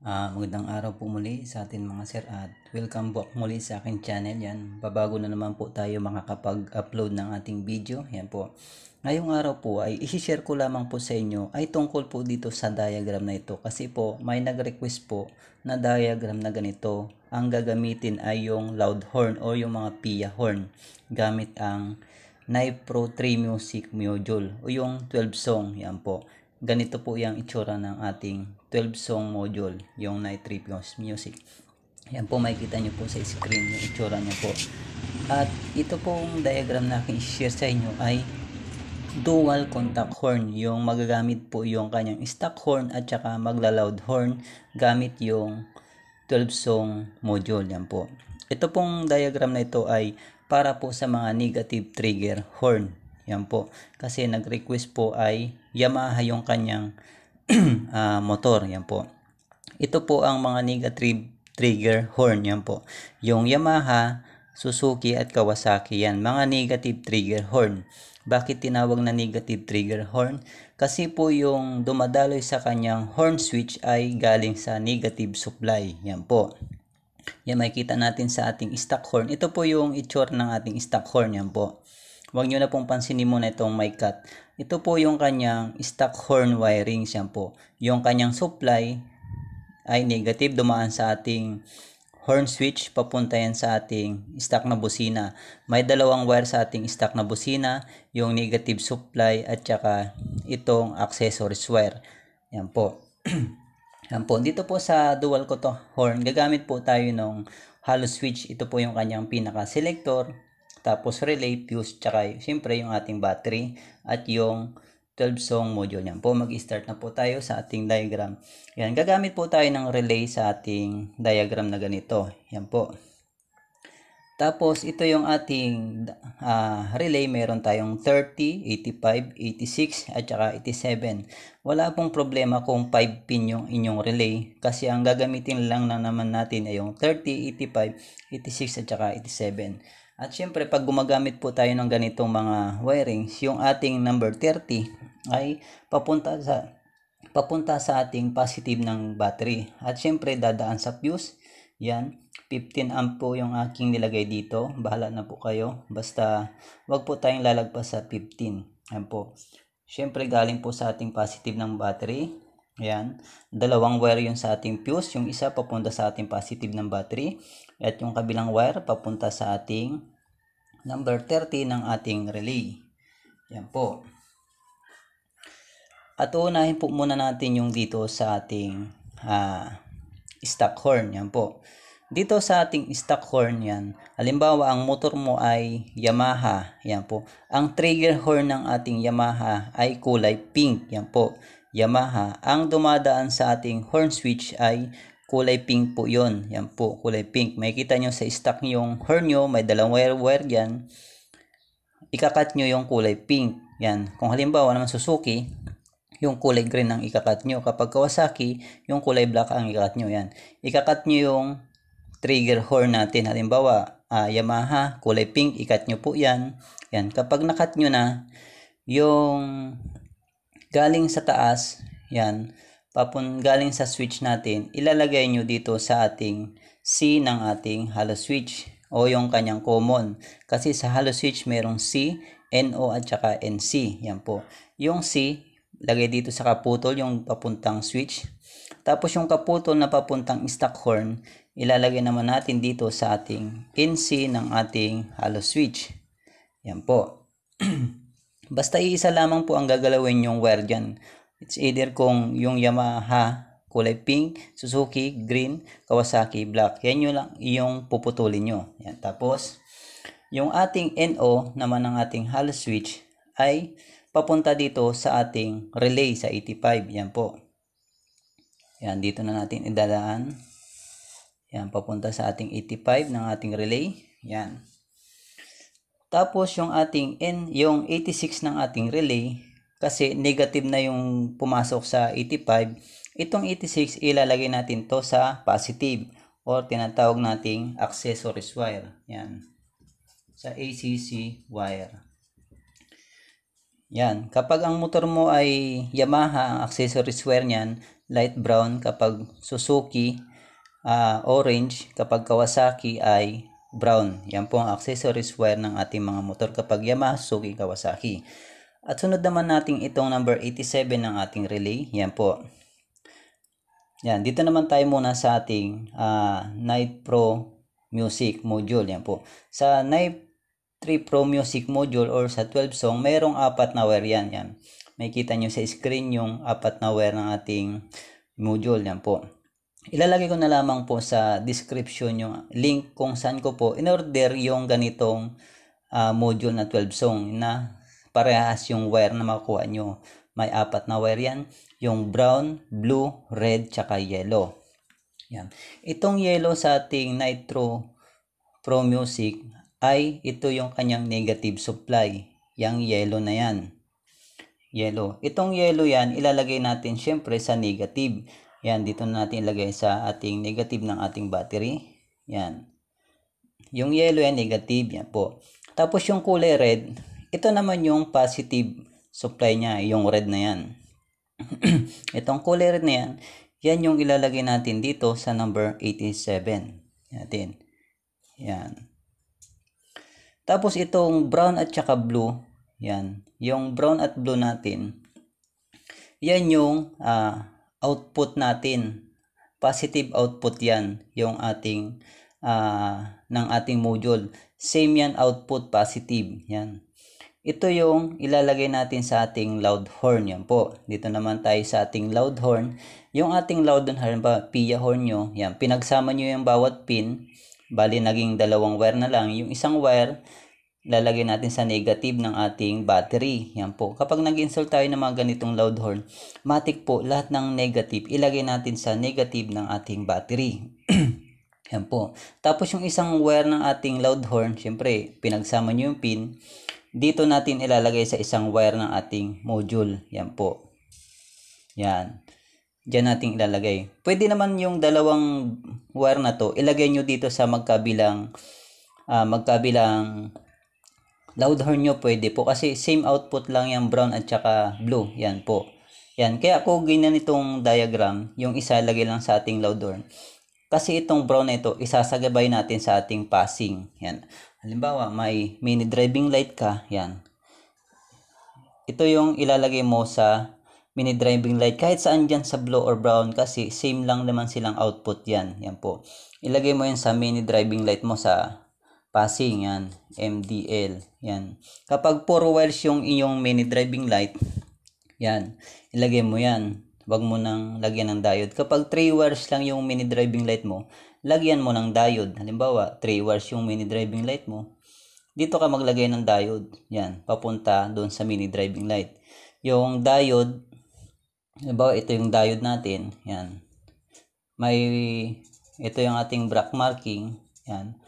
Uh, magandang araw po muli sa atin mga sir at welcome back muli sa akin channel yan. Babago na naman po tayo makakapag-upload ng ating video. Yan po. Ngayong araw po ay i-share ko lamang po sa inyo ay tungkol po dito sa diagram na ito. Kasi po may nag-request po na diagram na ganito ang gagamitin ay yung loud horn o yung mga pia horn gamit ang Knife Pro 3 Music Module o yung 12 song. Yan po. Ganito po yung itsura ng ating 12 song module yung Night Trip Music yan po makikita nyo po sa screen yung itsura niya po at ito pong diagram na aking share sa inyo ay dual contact horn yung magagamit po yung kanyang stock horn at saka maglaloud horn gamit yung 12 song module yan po ito pong diagram na ito ay para po sa mga negative trigger horn yan po kasi nag request po ay Yamaha yung kanyang uh, motor. Yan po. Ito po ang mga negative trigger horn. Yan po. Yung Yamaha, Suzuki at Kawasaki yan. Mga negative trigger horn. Bakit tinawag na negative trigger horn? Kasi po yung dumadaloy sa kanyang horn switch ay galing sa negative supply. Yan po. Yan makikita natin sa ating stock horn. Ito po yung itsura ng ating stock horn. Yan po. Huwag nyo na pong pansinin muna itong mic cut. Ito po yung kanyang stock horn wiring siya po. Yung kanyang supply ay negative dumaan sa ating horn switch papunta yan sa ating stock na busina. May dalawang wire sa ating stock na busina, yung negative supply at saka itong accessories wire. Yan po. yan po. Dito po sa dual ko to horn, gagamit po tayo ng hollow switch. Ito po yung kanyang pinaka selector tapos relay, fuse, tsaka siyempre yung ating battery at yung 12 song module. Yan po, mag-start na po tayo sa ating diagram. Yan, gagamit po tayo ng relay sa ating diagram na ganito. Yan po. Tapos, ito yung ating uh, relay. Meron tayong 30, 85, 86, at saka 87. Wala pong problema kung 5 pin yung inyong relay. Kasi ang gagamitin lang na naman natin ay yung 30, 85, 86, at saka 87. At syempre, pag gumagamit po tayo ng ganitong mga wirings, yung ating number 30 ay papunta sa papunta sa ating positive ng battery. At syempre, dadaan sa fuse. Yan, 15 amp po yung aking nilagay dito. Bahala na po kayo. Basta, wag po tayong lalagpas sa 15. amp po. Syempre, galing po sa ating positive ng battery. Ayan. Dalawang wire yung sa ating fuse. Yung isa papunta sa ating positive ng battery at yung kabilang wire papunta sa ating number 30 ng ating relay. Yan po. At uunahin po muna natin yung dito sa ating uh, stock horn. Yan po. Dito sa ating stock horn yan, halimbawa ang motor mo ay Yamaha. Yan po. Ang trigger horn ng ating Yamaha ay kulay pink. Yan po. Yamaha. Ang dumadaan sa ating horn switch ay kulay pink po yon yan po kulay pink makikita nyo sa stock yung horn nyo may dalawang wire wire yan ikakat nyo yung kulay pink yan kung halimbawa naman Suzuki yung kulay green ang ikakat nyo kapag Kawasaki yung kulay black ang ikakat nyo yan ikakat nyo yung trigger horn natin halimbawa uh, Yamaha kulay pink ikat nyo po yan yan kapag nakat nyo na yung galing sa taas yan papun galing sa switch natin, ilalagay nyo dito sa ating C ng ating halo switch o yung kanyang common. Kasi sa halo switch merong C, NO at saka NC. Yan po. Yung C, lagay dito sa kaputol yung papuntang switch. Tapos yung kaputol na papuntang Stockhorn, ilalagay naman natin dito sa ating NC ng ating halo switch. Yan po. Basta iisa lamang po ang gagalawin yung wire dyan. It's either kung yung Yamaha kulay pink, Suzuki green, Kawasaki black. Yan yun lang yung puputulin nyo. Yan. Tapos, yung ating NO naman ng ating hall switch ay papunta dito sa ating relay sa 85. Yan po. Yan, dito na natin idadaan. Yan, papunta sa ating 85 ng ating relay. Yan. Tapos, yung ating N, yung 86 ng ating relay, kasi negative na yung pumasok sa 85, itong 86 ilalagay natin to sa positive or tinatawag nating accessories wire. Yan. Sa ACC wire. Yan. Kapag ang motor mo ay Yamaha, ang accessories wire niyan, light brown. Kapag Suzuki, uh, orange. Kapag Kawasaki ay brown. Yan po ang accessories wire ng ating mga motor kapag Yamaha, Suzuki, Kawasaki. At sunod naman natin itong number 87 ng ating relay. Yan po. Yan, dito naman tayo muna sa ating uh, ah, Night Pro Music module. Yan po. Sa Night 3 Pro Music module or sa 12 song, mayroong apat na wire yan. Yan. May kita nyo sa screen yung apat na wire ng ating module. Yan po. Ilalagay ko na lamang po sa description yung link kung saan ko po in-order yung ganitong uh, module na 12 song na parehas yung wire na makukuha nyo. May apat na wire yan. Yung brown, blue, red, tsaka yellow. Yan. Itong yellow sa ating Nitro Pro Music ay ito yung kanyang negative supply. Yang yellow na yan. Yellow. Itong yellow yan, ilalagay natin syempre sa negative. Yan, dito natin ilagay sa ating negative ng ating battery. Yan. Yung yellow yan, negative. Yan po. Tapos yung kulay red, ito naman yung positive supply niya, yung red na yan. Itong kulay red na yan, yan yung ilalagay natin dito sa number 87. Natin. Yan. Tapos itong brown at saka blue, yan. Yung brown at blue natin, yan yung uh, output natin. Positive output yan, yung ating uh, ng ating module. Same yan output positive. Yan. Ito yung ilalagay natin sa ating loud horn yan po. Dito naman tayo sa ating loud horn. Yung ating loud horn, halimbawa pia horn nyo, yan, pinagsama nyo yung bawat pin. Bali, naging dalawang wire na lang. Yung isang wire, lalagay natin sa negative ng ating battery. Yan po. Kapag nag-install tayo ng mga ganitong loud horn, matik po lahat ng negative, ilagay natin sa negative ng ating battery. Yan po. Tapos yung isang wire ng ating loud horn, syempre, pinagsama nyo yung pin, dito natin ilalagay sa isang wire ng ating module. Yan po. Yan. Diyan natin ilalagay. Pwede naman yung dalawang wire na to, ilagay nyo dito sa magkabilang uh, magkabilang loud horn nyo pwede po kasi same output lang yung brown at saka blue. Yan po. Yan. Kaya kung ganyan itong diagram, yung isa lagay lang sa ating loud horn. Kasi itong brown na ito, isasagabay natin sa ating passing. Yan. Halimbawa, may mini driving light ka. Yan. Ito yung ilalagay mo sa mini driving light. Kahit saan dyan sa blue or brown kasi same lang naman silang output yan. Yan po. Ilagay mo yan sa mini driving light mo sa passing. Yan. MDL. Yan. Kapag 4 wires yung inyong mini driving light, yan. Ilagay mo yan wag mo nang lagyan ng diode. Kapag 3 wires lang yung mini driving light mo, lagyan mo ng diode. Halimbawa, 3 wires yung mini driving light mo. Dito ka maglagay ng diode. Yan, papunta doon sa mini driving light. Yung diode, halimbawa ito yung diode natin. Yan. May, ito yung ating black marking. Yan.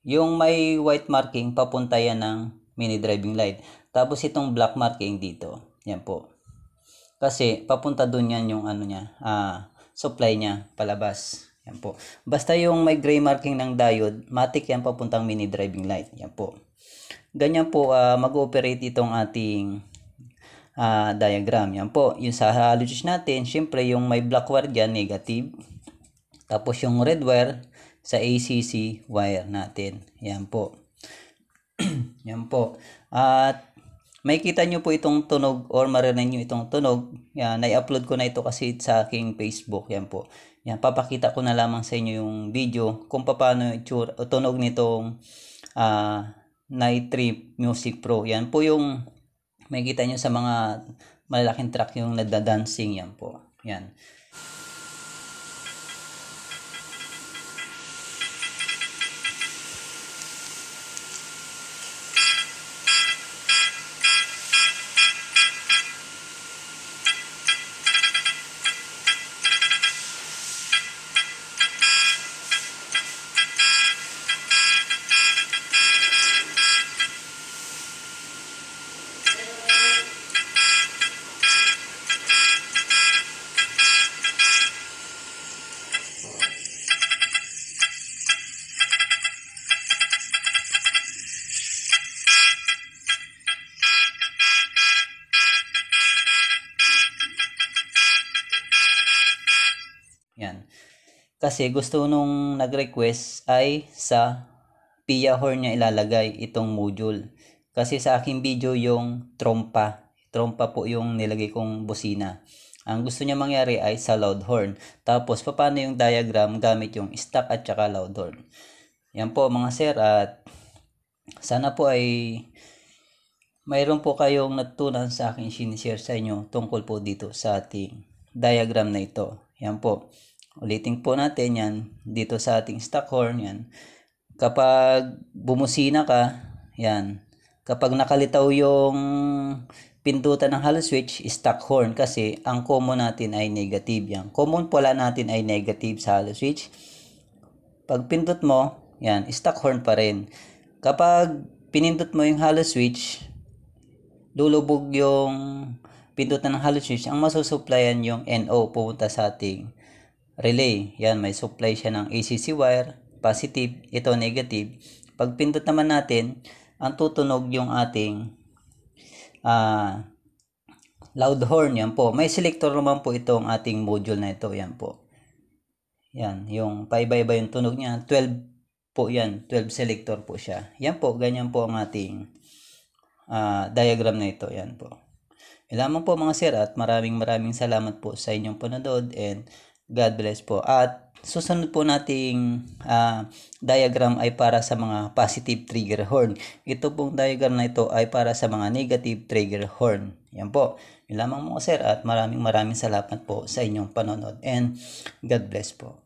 Yung may white marking, papunta yan ng mini driving light. Tapos itong black marking dito. Yan po. Kasi papunta doon yan yung ano niya, uh, supply niya palabas. Yan po. Basta yung may gray marking ng diode, matik yan papuntang mini driving light. Yan po. Ganyan po uh, mag-operate itong ating uh, diagram. Yan po. Yung sa halogen natin, syempre yung may black wire dyan, negative. Tapos yung red wire sa ACC wire natin. Yan po. yan po. At makikita nyo po itong tunog or marinig nyo itong tunog. Yan, nai-upload ko na ito kasi sa aking Facebook. Yan po. Yan, papakita ko na lamang sa inyo yung video kung paano itsura, tunog nitong uh, Night Trip Music Pro. Yan po yung makikita nyo sa mga malalaking track yung nagda-dancing. Yan po. Yan. Kasi gusto nung nag-request ay sa Pia Horn niya ilalagay itong module. Kasi sa aking video yung trompa. Trompa po yung nilagay kong busina. Ang gusto niya mangyari ay sa loud horn. Tapos paano yung diagram gamit yung stop at saka loud horn. Yan po mga sir at sana po ay mayroon po kayong natutunan sa akin sinishare sa inyo tungkol po dito sa ating diagram na ito. Yan po. Ulitin po natin yan dito sa ating stock horn yan. Kapag bumusina ka, yan. Kapag nakalitaw yung pindutan ng hollow switch, stock horn kasi ang common natin ay negative yan. Common pala natin ay negative sa hollow switch. Pag pindot mo, yan, stock horn pa rin. Kapag pinindot mo yung hollow switch, lulubog yung pindutan ng hollow switch, ang masusupplyan yung NO pupunta sa ating relay. Yan, may supply siya ng ACC wire, positive, ito negative. Pag pindot naman natin, ang tutunog yung ating uh, loud horn. Yan po. May selector naman po itong ating module na ito. Yan po. Yan, yung 5 by yung tunog niya. 12 po yan. 12 selector po siya. Yan po, ganyan po ang ating uh, diagram na ito. Yan po. Ilaman po mga sir at maraming maraming salamat po sa inyong panonood and God bless po. At susunod po nating uh, diagram ay para sa mga positive trigger horn. Ito pong diagram na ito ay para sa mga negative trigger horn. Yan po. Yun lamang mga sir at maraming maraming salamat po sa inyong panonood and God bless po.